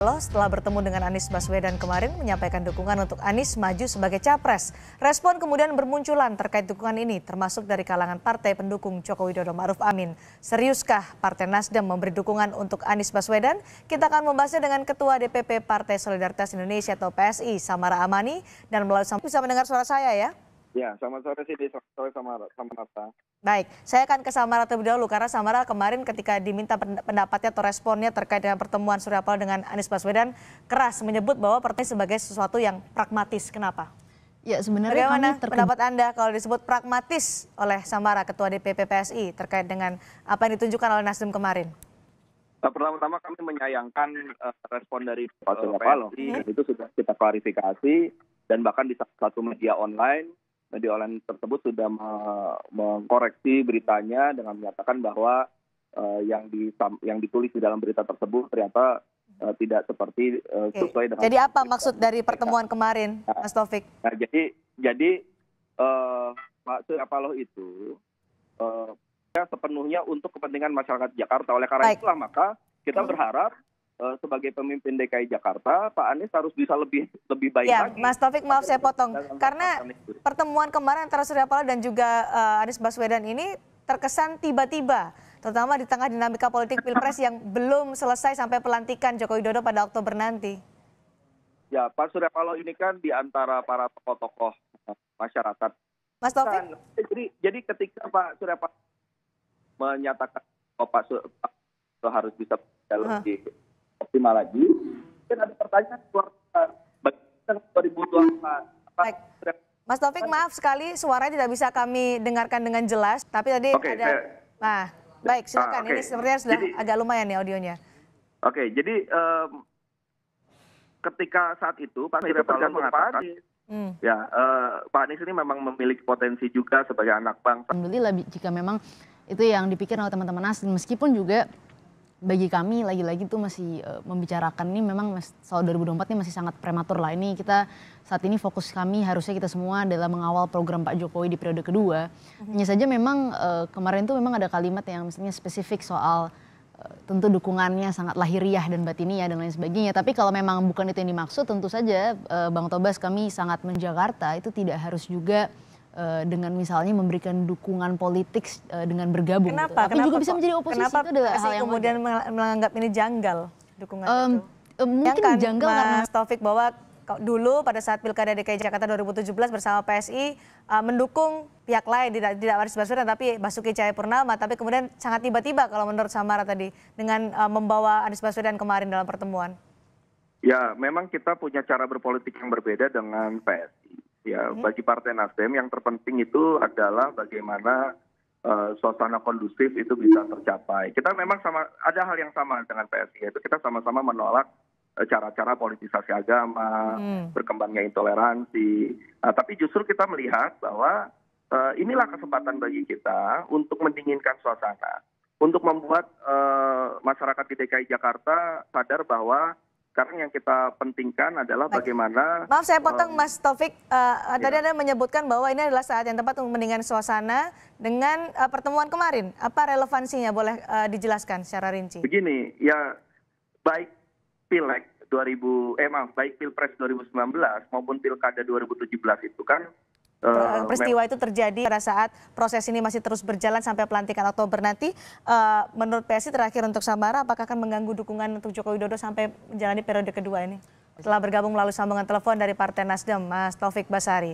Lo setelah bertemu dengan Anies Baswedan kemarin menyampaikan dukungan untuk Anies maju sebagai capres. Respon kemudian bermunculan terkait dukungan ini termasuk dari kalangan partai pendukung Joko Widodo Maruf Amin. Seriuskah Partai Nasdem memberi dukungan untuk Anies Baswedan? Kita akan membahasnya dengan Ketua DPP Partai Solidaritas Indonesia atau PSI Samara Amani dan melalui bisa mendengar suara saya ya. Ya, selamat sore sih, selamat sore Samara, Samarata. Baik, saya akan ke Samara terlebih dahulu karena Samara kemarin ketika diminta pendapatnya atau responnya terkait dengan pertemuan Surya Paloh dengan Anies Baswedan keras menyebut bahwa pertemuan sebagai sesuatu yang pragmatis. Kenapa? Ya, sebenarnya Bagaimana kami pendapat Anda kalau disebut pragmatis oleh Samara Ketua DPP PSI terkait dengan apa yang ditunjukkan oleh Nasdem kemarin? Eh, pertama-tama kami menyayangkan uh, respon dari Pak Surya Paloh. Itu sudah kita klarifikasi dan bahkan di satu media online media online tersebut sudah mengkoreksi beritanya dengan menyatakan bahwa uh, yang di yang ditulis di dalam berita tersebut ternyata uh, tidak seperti uh, eh, okay. sesuai dengan. Jadi apa maksud dari pertemuan kemarin, nah, Mas Taufik? Nah, jadi jadi uh, Pak Surya Paloh itu uh, sepenuhnya untuk kepentingan masyarakat Jakarta. Oleh karena Baik. itulah maka kita berharap Eh, sebagai pemimpin DKI Jakarta, Pak Anies harus bisa lebih lebih baik ya, lagi. Mas Taufik, maaf saya potong. Karena pertemuan kemarin antara Surya Paloh dan juga uh, Anies Baswedan ini terkesan tiba-tiba, terutama di tengah dinamika politik Pilpres yang belum selesai sampai pelantikan Joko Widodo pada Oktober nanti. Ya, Pak Surya Paloh ini kan di antara para tokoh-tokoh eh, masyarakat. Mas Taufik? jadi, jadi ketika Pak Surya Paloh menyatakan oh, Pak Surya Paloh harus bisa lebih huh optimal lagi. Mungkin ada pertanyaan keluar eh, Baik. Mas Taufik maaf sekali suaranya tidak bisa kami dengarkan dengan jelas, tapi tadi okay, ada saya... nah baik ah, silakan ah, okay. ini sepertinya sudah jadi, agak lumayan nih ya audionya. Oke, okay, jadi um, ketika saat itu Pak Surya Paloh mengatakan Hmm. Ya, uh, Pak Anies ini memang memiliki potensi juga sebagai anak bangsa. Alhamdulillah jika memang itu yang dipikir oleh teman-teman Nasdem, meskipun juga bagi kami lagi-lagi itu masih uh, membicarakan ini memang soal 2024 ini masih sangat prematur lah. Ini kita saat ini fokus kami harusnya kita semua adalah mengawal program Pak Jokowi di periode kedua. Mm-hmm. Hanya saja memang uh, kemarin itu memang ada kalimat yang misalnya spesifik soal eh, tentu dukungannya sangat lahiriah dan batiniah dan lain sebagainya. Tapi kalau memang bukan itu yang dimaksud tentu saja Bang Tobas kami sangat menjakarta itu tidak harus juga Eh, dengan misalnya memberikan dukungan politik uh, dengan bergabung. Gitu. Kenapa? Gitu. Tapi kenapa juga bisa menjadi oposisi kenapa itu adalah hal yang kemudian wajar. menganggap ini janggal dukungan um, itu. Um, mungkin kan, janggal Mas karena Taufik bahwa dulu pada saat Pilkada DKI Jakarta 2017 bersama PSI uh, eh, mendukung pihak lain tidak tidak Aris Baswedan tapi Basuki Cahaya Purnama tapi kemudian sangat tiba-tiba kalau menurut Samara tadi dengan uh, membawa Anies Baswedan kemarin dalam pertemuan. Ya, memang kita punya cara berpolitik yang berbeda dengan PSI ya bagi partai nasdem yang terpenting itu adalah bagaimana uh, suasana kondusif itu bisa tercapai. Kita memang sama ada hal yang sama dengan PSI yaitu kita sama-sama menolak eh, cara-cara politisasi agama, hmm. berkembangnya intoleransi. Nah, tapi justru kita melihat bahwa uh, inilah kesempatan bagi kita untuk mendinginkan suasana, untuk membuat uh, masyarakat di DKI Jakarta sadar bahwa sekarang yang kita pentingkan adalah Baik. bagaimana. Maaf saya potong eh, Mas Taufik. Uh, iya. Tadi Anda menyebutkan bahwa ini adalah saat yang tepat untuk mendingan suasana dengan uh, pertemuan kemarin. Apa relevansinya boleh uh, dijelaskan secara rinci? Begini, ya baik pileg 2000 eh maaf, baik pilpres 2019 maupun pilkada 2017 itu kan Uh, peristiwa itu terjadi pada saat proses ini masih terus berjalan sampai pelantikan Oktober nanti. Uh, menurut PSI terakhir untuk Samara, apakah akan mengganggu dukungan untuk Joko Widodo sampai menjalani periode kedua ini? Setelah bergabung melalui sambungan telepon dari Partai Nasdem, Mas Taufik Basari.